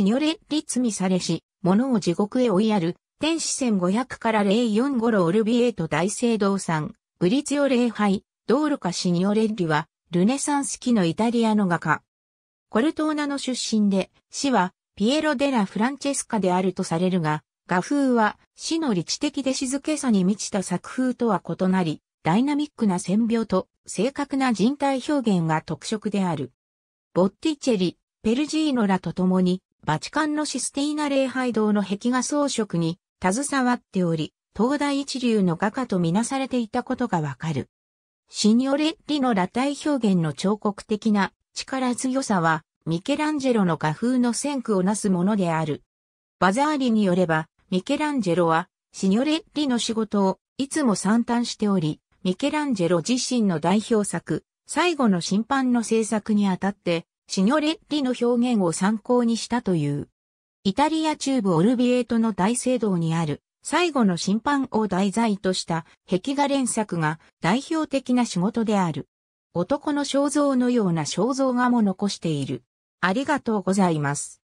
ニョレッリ罪されし、物を地獄へ追いやる、天使戦500から04頃オルビエート大聖堂さん、ブリツヨ礼拝、道路かシニョレッリは、ルネサンス期のイタリアの画家。コルトーナの出身で、死は、ピエロ・デラ・フランチェスカであるとされるが、画風は、死の理知的で静けさに満ちた作風とは異なり、ダイナミックな線描と正確な人体表現が特色である。ボッティチェリ、ペルジーノらと共に、バチカンのシスティーナ礼拝堂の壁画装飾に携わっており、東大一流の画家とみなされていたことがわかる。シニョレッリの裸体表現の彫刻的な力強さは、ミケランジェロの画風の先駆をなすものである。バザーリによれば、ミケランジェロは、シニョレッリの仕事をいつも散嘆しており、ミケランジェロ自身の代表作、最後の審判の制作にあたって、シニョレッリの表現を参考にしたという。イタリア中部オルビエートの大聖堂にある最後の審判を題材とした壁画連作が代表的な仕事である。男の肖像のような肖像画も残している。ありがとうございます。